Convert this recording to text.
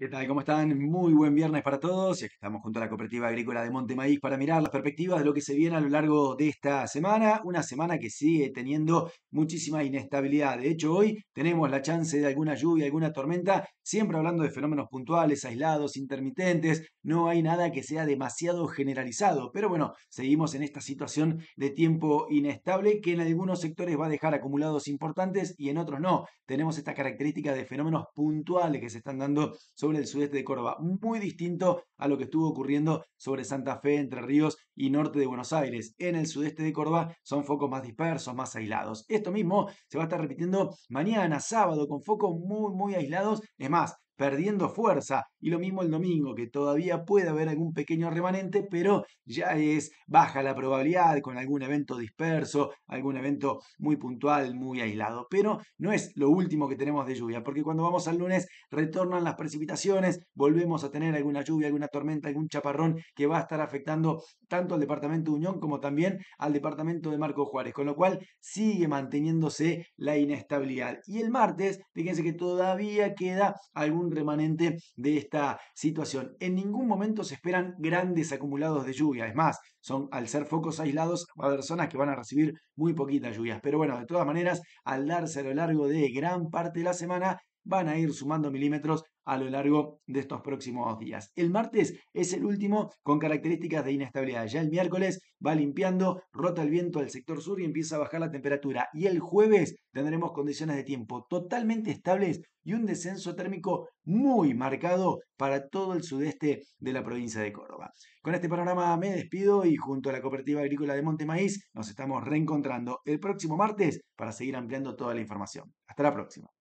¿Qué tal? ¿Cómo están? Muy buen viernes para todos. estamos junto a la Cooperativa Agrícola de Maíz para mirar las perspectivas de lo que se viene a lo largo de esta semana. Una semana que sigue teniendo muchísima inestabilidad. De hecho, hoy tenemos la chance de alguna lluvia, alguna tormenta, siempre hablando de fenómenos puntuales, aislados, intermitentes. No hay nada que sea demasiado generalizado. Pero bueno, seguimos en esta situación de tiempo inestable que en algunos sectores va a dejar acumulados importantes y en otros no. Tenemos esta característica de fenómenos puntuales que se están dando sobre sobre el sudeste de Córdoba, muy distinto a lo que estuvo ocurriendo sobre Santa Fe, Entre Ríos y norte de Buenos Aires. En el sudeste de Córdoba son focos más dispersos, más aislados. Esto mismo se va a estar repitiendo mañana, sábado, con focos muy, muy aislados. Es más, perdiendo fuerza. Y lo mismo el domingo, que todavía puede haber algún pequeño remanente, pero ya es baja la probabilidad con algún evento disperso, algún evento muy puntual, muy aislado. Pero no es lo último que tenemos de lluvia, porque cuando vamos al lunes retornan las precipitaciones, volvemos a tener alguna lluvia, alguna tormenta, algún chaparrón que va a estar afectando tanto al departamento de Unión como también al departamento de Marco Juárez, con lo cual sigue manteniéndose la inestabilidad. Y el martes, fíjense que todavía queda algún remanente de esta situación. En ningún momento se esperan grandes acumulados de lluvia, es más, son al ser focos aislados a personas que van a recibir muy poquitas lluvias. Pero bueno, de todas maneras, al darse a lo largo de gran parte de la semana, van a ir sumando milímetros a lo largo de estos próximos días. El martes es el último con características de inestabilidad. Ya el miércoles va limpiando, rota el viento al sector sur y empieza a bajar la temperatura. Y el jueves tendremos condiciones de tiempo totalmente estables y un descenso térmico muy marcado para todo el sudeste de la provincia de Córdoba. Con este panorama me despido y junto a la cooperativa agrícola de Monte Maíz nos estamos reencontrando el próximo martes para seguir ampliando toda la información. Hasta la próxima.